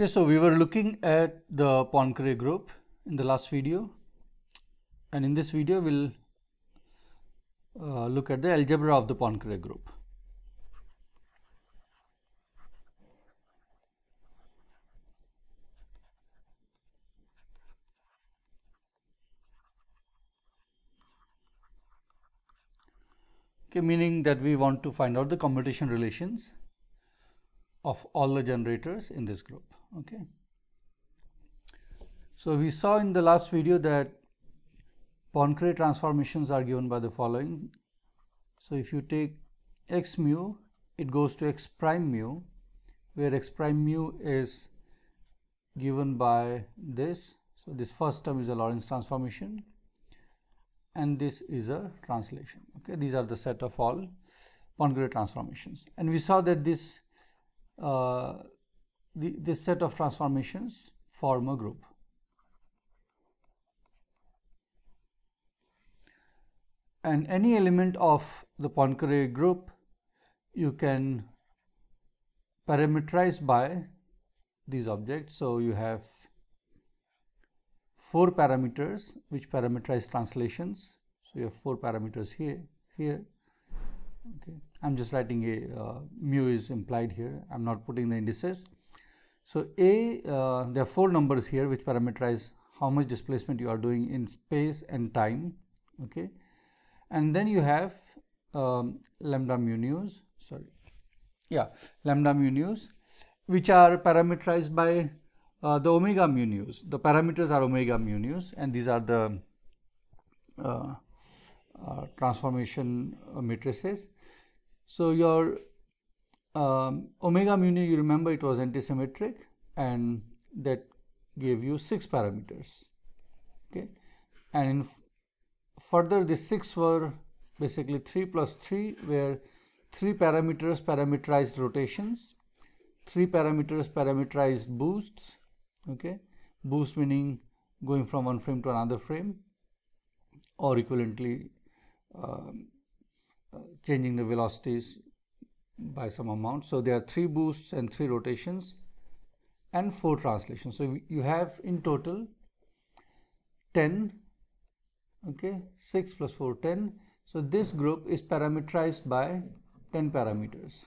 Okay, so we were looking at the Poincare group in the last video and in this video we'll uh, look at the algebra of the Poincare group. Okay, meaning that we want to find out the commutation relations of all the generators in this group okay so we saw in the last video that Poincare transformations are given by the following so if you take x mu it goes to x prime mu where x prime mu is given by this so this first term is a Lorentz transformation and this is a translation okay these are the set of all Poincare transformations and we saw that this uh, the, this set of transformations form a group. And any element of the Poincare group you can parameterize by these objects. So, you have four parameters which parameterize translations. So, you have four parameters here, here. Okay. I am just writing a uh, mu is implied here. I am not putting the indices so A, uh, there are four numbers here which parameterize how much displacement you are doing in space and time, okay? And then you have um, lambda mu news, sorry, yeah, lambda mu news, which are parameterized by uh, the omega mu news. The parameters are omega mu news and these are the uh, uh transformation uh, matrices. So your um, omega mu nu, you remember it was antisymmetric and that gave you 6 parameters. Okay, And in further the 6 were basically 3 plus 3 where 3 parameters parameterized rotations, 3 parameters parameterized boosts, okay, boost meaning going from one frame to another frame or equivalently um, uh, changing the velocities by some amount. So there are three boosts and three rotations and four translations. So you have in total 10, okay, 6 plus 4, 10. So this group is parameterized by 10 parameters.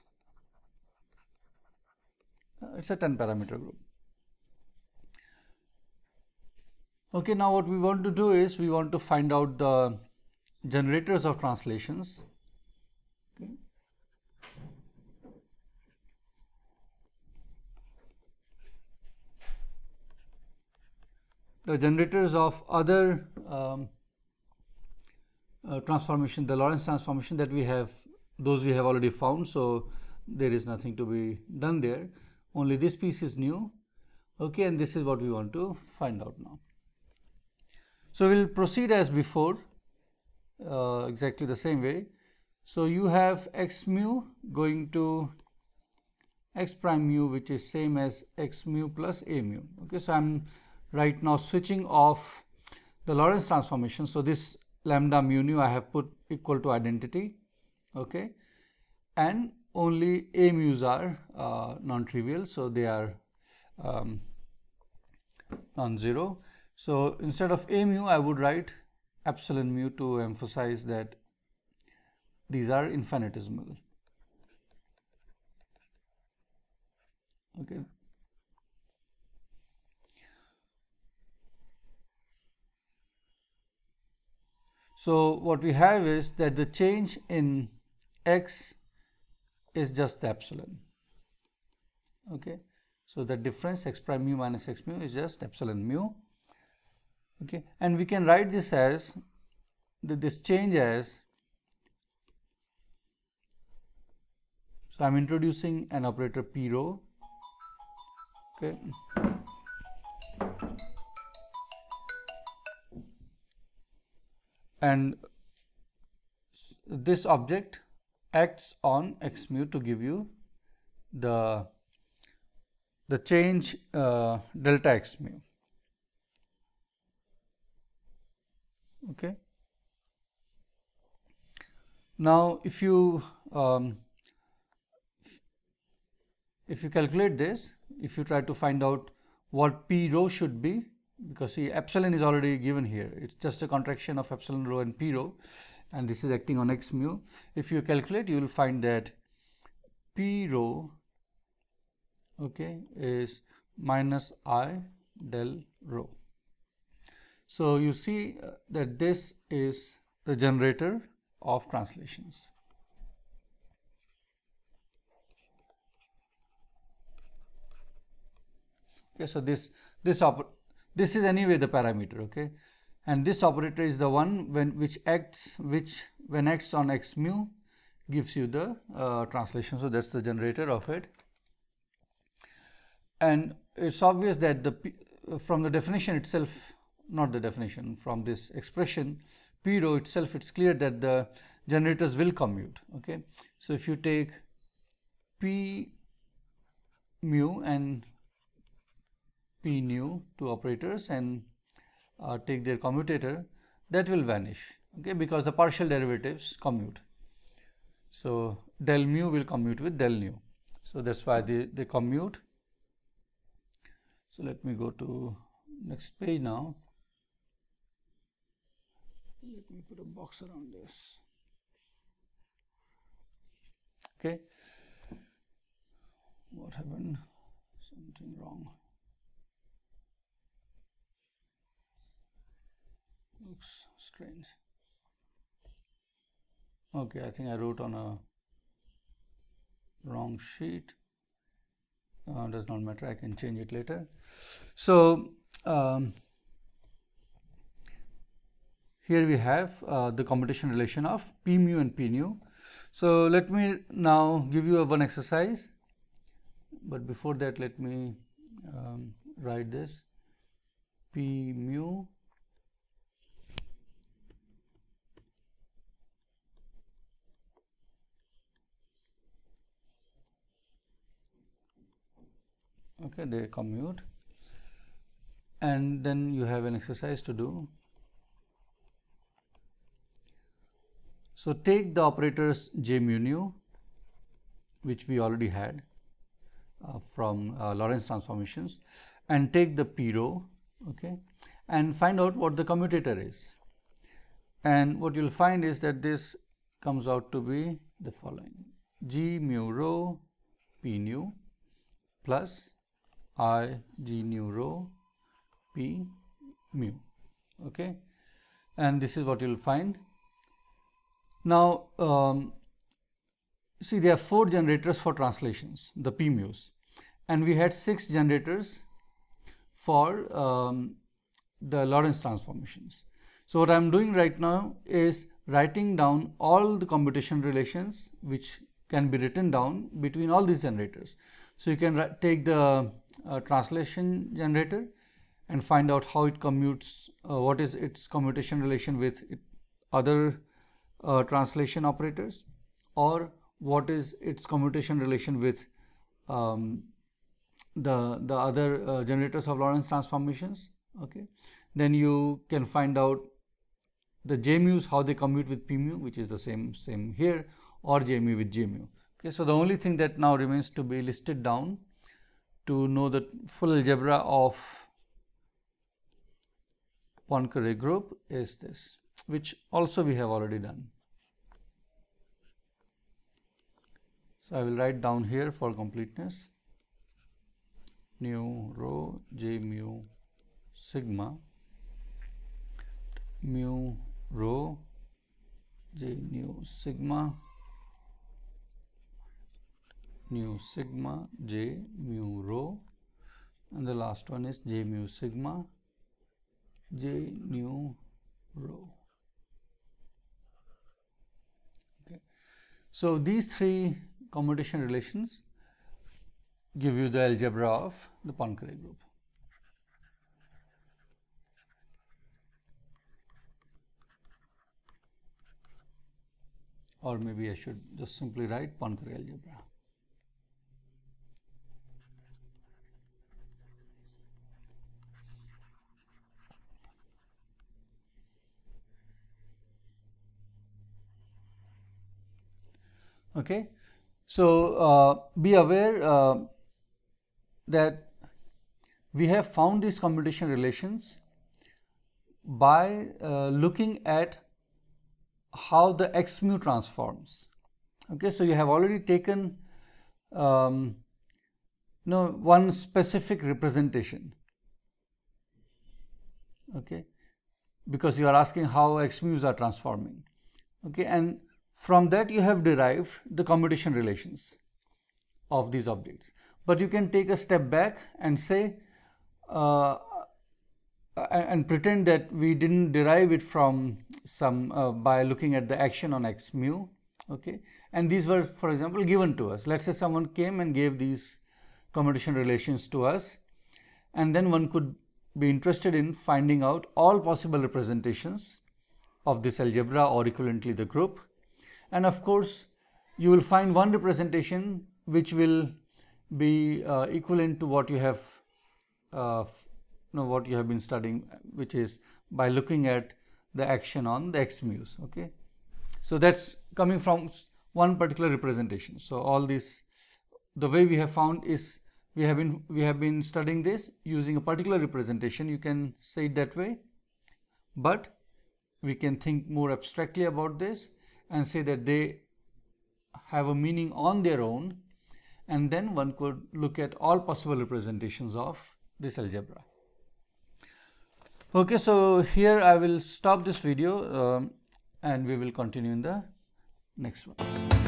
Uh, it's a 10 parameter group. Okay, now what we want to do is we want to find out the generators of translations. Okay. the generators of other um, uh, transformation, the Lorentz transformation that we have, those we have already found. So there is nothing to be done there. Only this piece is new. Okay, and this is what we want to find out now. So we'll proceed as before, uh, exactly the same way. So you have x mu going to x prime mu, which is same as x mu plus a mu. Okay, so I'm right now switching off the Lorentz transformation. So this lambda mu nu I have put equal to identity, okay, and only a mu's are uh, non-trivial, so they are um, non-zero. So instead of a mu, I would write epsilon mu to emphasize that these are infinitesimal. Okay, So what we have is that the change in x is just the epsilon. Okay. So the difference x prime mu minus x mu is just epsilon mu. Okay. And we can write this as that this change as so I'm introducing an operator p rho. Okay. and this object acts on x mu to give you the the change uh, delta x mu okay now if you um, if you calculate this if you try to find out what p rho should be because see epsilon is already given here it's just a contraction of epsilon rho and p rho and this is acting on x mu if you calculate you will find that p rho okay is minus i del rho so you see uh, that this is the generator of translations okay so this this this is anyway the parameter, okay? And this operator is the one when which acts, which when acts on x mu gives you the uh, translation. So that's the generator of it. And it's obvious that the P, from the definition itself, not the definition, from this expression, P rho itself, it's clear that the generators will commute. Okay, so if you take P mu and p nu to operators and uh, take their commutator that will vanish okay because the partial derivatives commute so del mu will commute with del nu so that's why they, they commute so let me go to next page now let me put a box around this okay what happened something wrong looks strange okay I think I wrote on a wrong sheet uh, does not matter I can change it later so um, here we have uh, the computation relation of p mu and p nu so let me now give you one exercise but before that let me um, write this p mu okay they commute and then you have an exercise to do so take the operators j mu nu which we already had uh, from uh, Lorentz transformations and take the p rho okay and find out what the commutator is and what you'll find is that this comes out to be the following g mu rho p nu plus I G nu rho P mu okay and this is what you'll find now um, see there are four generators for translations the P mu's and we had six generators for um, the Lorentz transformations so what I'm doing right now is writing down all the commutation relations which can be written down between all these generators so you can take the uh, translation generator and find out how it commutes, uh, what is its commutation relation with it, other uh, translation operators or what is its commutation relation with um, the, the other uh, generators of Lorentz transformations. Okay, Then you can find out the j mu's how they commute with p mu which is the same same here or j mu with j mu Okay, so the only thing that now remains to be listed down to know the full algebra of Poincare group is this, which also we have already done. So I will write down here for completeness nu rho j mu sigma mu rho j nu sigma nu sigma j mu rho and the last one is j mu sigma j nu rho okay so these three commutation relations give you the algebra of the Poincare group or maybe I should just simply write Poincare algebra okay so uh, be aware uh, that we have found these commutation relations by uh, looking at how the x mu transforms okay so you have already taken um, you know, one specific representation okay because you are asking how x mu's are transforming okay and from that you have derived the commutation relations of these objects. But you can take a step back and say, uh, and pretend that we didn't derive it from some uh, by looking at the action on x mu okay and these were for example given to us let's say someone came and gave these commutation relations to us and then one could be interested in finding out all possible representations of this algebra or equivalently the group and of course you will find one representation which will be uh, equivalent to what you have uh, you know what you have been studying which is by looking at the action on the x mu's okay so that's coming from one particular representation so all this the way we have found is we have been we have been studying this using a particular representation you can say it that way but we can think more abstractly about this and say that they have a meaning on their own and then one could look at all possible representations of this algebra. Okay, so here I will stop this video um, and we will continue in the next one.